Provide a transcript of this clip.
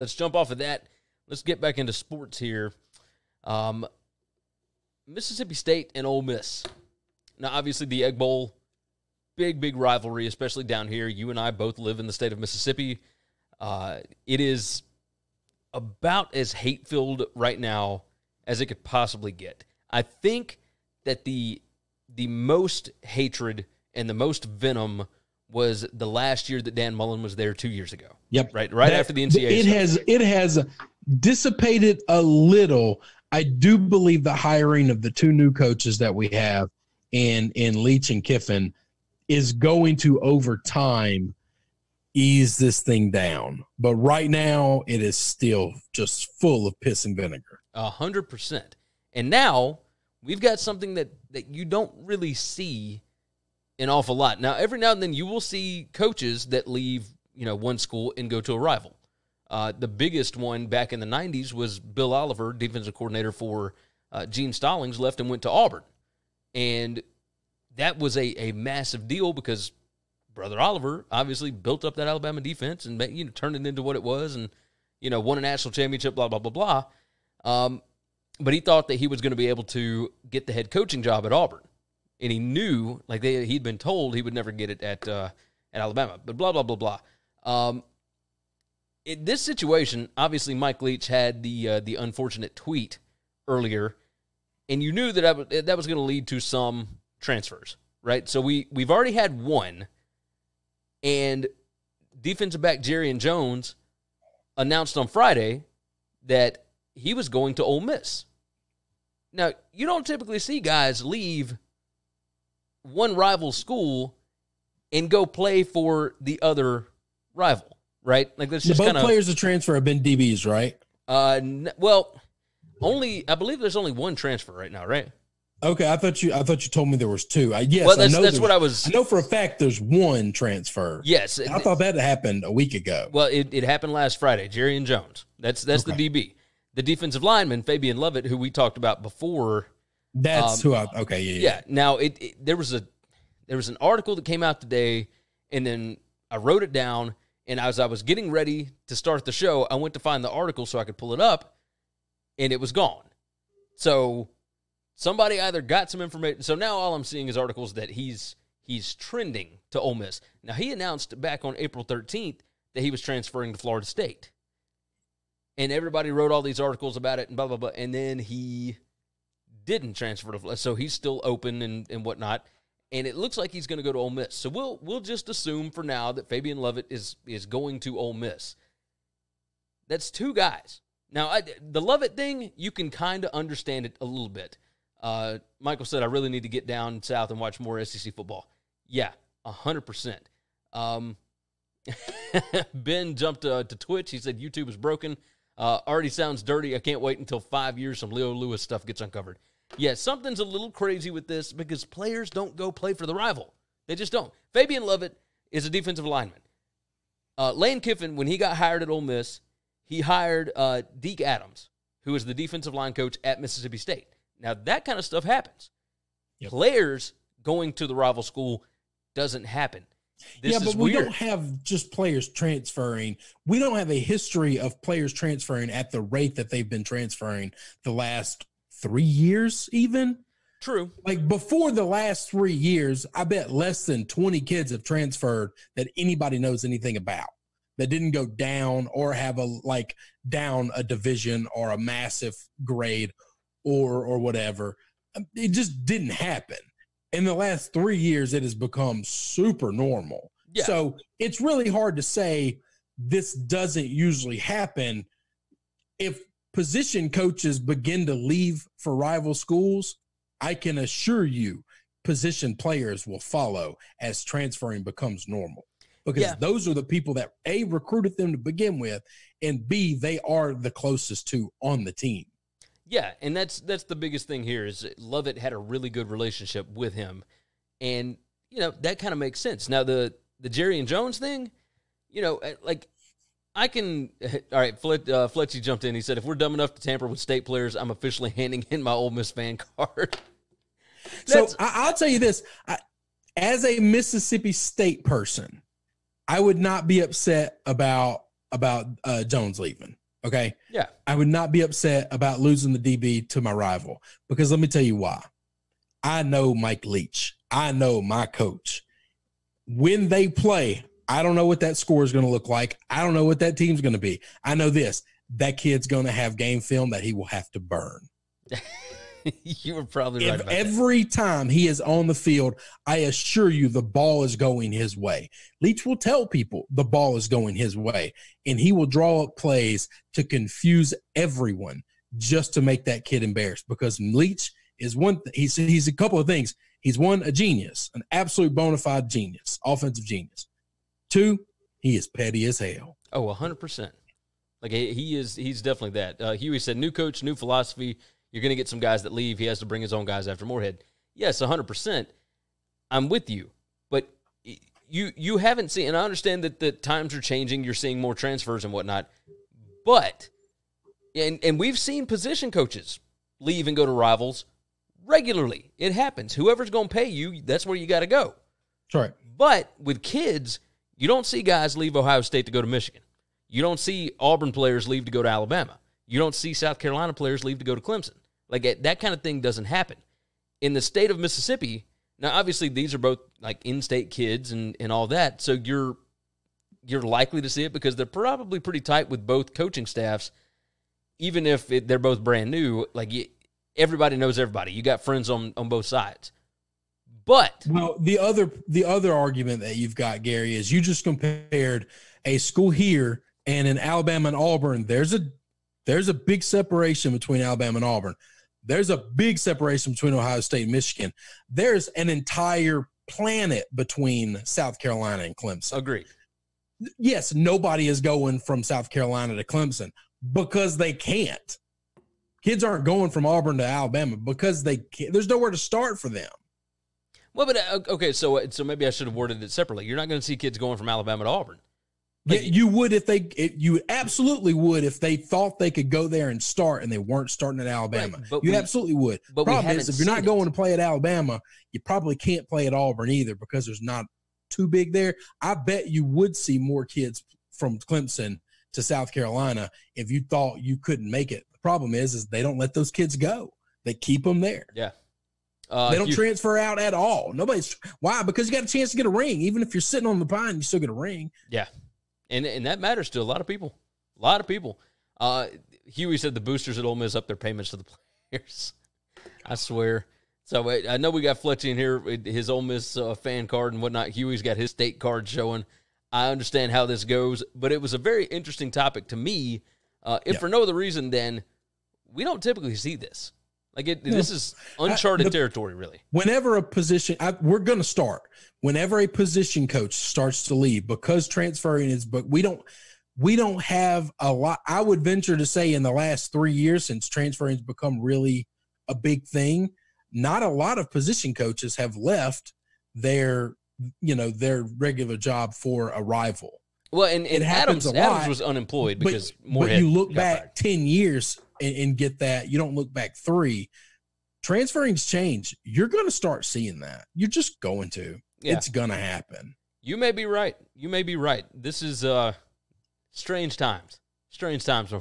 let's jump off of that. Let's get back into sports here. Um, Mississippi State and Ole Miss. Now, obviously, the Egg Bowl, big, big rivalry, especially down here. You and I both live in the state of Mississippi. Uh, it is about as hate filled right now as it could possibly get. I think that the the most hatred and the most venom was the last year that Dan Mullen was there two years ago. Yep. Right. Right that, after the NCAA. It has it has dissipated a little. I do believe the hiring of the two new coaches that we have in in Leach and Kiffin is going to over time ease this thing down. But right now it is still just full of piss and vinegar. A hundred percent. And now we've got something that that you don't really see an awful lot. Now, every now and then you will see coaches that leave, you know, one school and go to a rival. Uh, the biggest one back in the 90s was Bill Oliver, defensive coordinator for uh, Gene Stallings, left and went to Auburn. And that was a, a massive deal because Brother Oliver obviously built up that Alabama defense and you know, turned it into what it was and, you know, won a national championship, blah, blah, blah, blah. Um, but he thought that he was going to be able to get the head coaching job at Auburn and he knew like they, he'd been told he would never get it at uh, at Alabama. But blah blah blah blah. Um, in this situation, obviously, Mike Leach had the uh, the unfortunate tweet earlier, and you knew that I w- that was going to lead to some transfers, right? So we we've already had one, and defensive back Jerry and Jones announced on Friday that he was going to Ole Miss. Now, you don't typically see guys leave one rival school and go play for the other rival, right? Like that's just both kinda, players transfer have been DBs, right? Uh, n- well, only I believe there's only one transfer right now, right? Okay, I thought you I thought you told me there was two. I, yes, well, that's, I know that's what I was. I know for a fact there's one transfer. Yes, I thought that happened a week ago. Well, it, it happened last Friday. Jerry and Jones. That's that's okay. the DB, the defensive lineman Fabian Lovett, who we talked about before that's um, who I okay yeah yeah. yeah now it, it, there was a there was an article that came out today, and then I wrote it down. And as I was getting ready to start the show, I went to find the article so I could pull it up, and it was gone. So somebody either got some information. So now all I'm seeing is articles that he's he's trending to Ole Miss. Now he announced back on April 13th that he was transferring to Florida State, and everybody wrote all these articles about it and blah blah blah. And then he didn't transfer to so he's still open and, and whatnot. And it looks like he's going to go to Ole Miss. So we'll we'll just assume for now that Fabian Lovett is is going to Ole Miss. That's two guys. Now I, the Lovett thing, you can kind of understand it a little bit. Uh, Michael said, "I really need to get down south and watch more SEC football." Yeah, hundred um, percent. ben jumped uh, to Twitch. He said YouTube is broken. Uh, already sounds dirty. I can't wait until five years some Leo Lewis stuff gets uncovered yeah, something's a little crazy with this because players don't go play for the rival. They just don't. Fabian Lovett is a defensive lineman. Uh, Lane Kiffin, when he got hired at Ole Miss, he hired uh, Deke Adams, who is the defensive line coach at Mississippi State. Now, that kind of stuff happens. Yep. Players going to the rival school doesn't happen. This yeah, but we weird. don't have just players transferring. We don't have a history of players transferring at the rate that they've been transferring the last three years, even. True. Like before the last three years, I bet less than 20 kids have transferred that anybody knows anything about that didn't go down or have a like down a division or a massive grade or or whatever. Um, it just didn't happen. In the last three years, it has become super normal. Yeah. So it's really hard to say this doesn't usually happen if position coaches begin to leave for rival schools, I can assure you position players will follow as transferring becomes normal because yeah. those are the people that A recruited them to begin with and B they are the closest to on the team. Yeah, and that's that's the biggest thing here is Lovett had a really good relationship with him and you know that kind of makes sense. Now the the Jerry and Jones thing, you know, eh, like I can. All right, Flet, uh, Fletchy jumped in. He said, "If we're dumb enough to tamper with state players, I'm officially handing in my Ole Miss fan card." so I, will tell you this: I, as a Mississippi State person, I would not be upset about about uh, Jones leaving. Okay. Yeah. I would not be upset about losing the DB to my rival because let me tell you why. I know Mike Leach. I know my coach. When they play, I don't know what that score is going to look like. I don't know what that team's going to be. I know this that kid's going to have game film that he will have to burn. you were probably right. every that. time he is on the field, I assure you the ball is going his way. Leach will tell people the ball is going his way, and he will draw up plays to confuse everyone just to make that kid embarrassed because Leach is one, th- he's, he's a couple of things. He's one, a genius, an absolute bona fide genius, offensive genius. Two, he is petty as hell. Oh, 100%. Like he is, he's definitely that. Uh, Huey said, new coach, new philosophy. You're going to get some guys that leave. He has to bring his own guys after Moorhead. Yes, 100%. I'm with you. But you you haven't seen, and I understand that the times are changing. You're seeing more transfers and whatnot. But, and, and we've seen position coaches leave and go to rivals regularly. It happens. Whoever's going to pay you, that's where you got to go. That's right. But with kids, you don't see guys leave Ohio State to go to Michigan. You don't see Auburn players leave to go to Alabama. You don't see South Carolina players leave to go to Clemson. Like that kind of thing doesn't happen. In the state of Mississippi, now obviously these are both like in-state kids and and all that, so you're you're likely to see it because they're probably pretty tight with both coaching staffs even if it, they're both brand new, like you, everybody knows everybody. You got friends on on both sides. But well, the other the other argument that you've got, Gary, is you just compared a school here and in Alabama and Auburn. There's a there's a big separation between Alabama and Auburn. There's a big separation between Ohio State and Michigan. There's an entire planet between South Carolina and Clemson. Agree. Yes, nobody is going from South Carolina to Clemson because they can't. Kids aren't going from Auburn to Alabama because they can't. there's nowhere to start for them. Well, but uh, okay, so uh, so maybe I should have worded it separately. You're not going to see kids going from Alabama to Auburn. yeah, you would if they, it, you absolutely would if they thought they could go there and start and they weren't starting at Alabama. Right, you we, absolutely would. But problem is, if you're not going it. to play at Alabama, you probably can't play at Auburn either because there's not too big there. I bet you would see more kids from Clemson to South Carolina if you thought you couldn't make it. The problem is, is they don't let those kids go. They keep them there. Yeah. Uh, they don't you, transfer out at all. Nobody's why because you got a chance to get a ring. Even if you're sitting on the pine, you still get a ring. Yeah, and and that matters to a lot of people. A lot of people. Uh, Huey said the boosters at Ole Miss up their payments to the players. I swear. So I, uh, I know we got Fletcher in here, his Ole Miss uh, fan card and whatnot. Huey's got his state card showing. I understand how this goes, but it was a very interesting topic to me, uh, if for no other reason than we don't typically see this. Like it, no. this is uncharted I, the, territory, really. Whenever a position, I, we're going to start. Whenever a position coach starts to leave because transferring is, but we don't, we don't have a lot. I would venture to say in the last three years since transferring has become really a big thing, not a lot of position coaches have left their, you know, their regular job for a rival. Well, and, and Adams, lot, Adams was unemployed because but, Moorhead. But you look back, ten years and, and get that. You don't look back three. Transferring's change. You're going to start seeing that. You're just going to. Yeah. It's going to happen. You may be right. You may be right. This is uh strange times. Strange times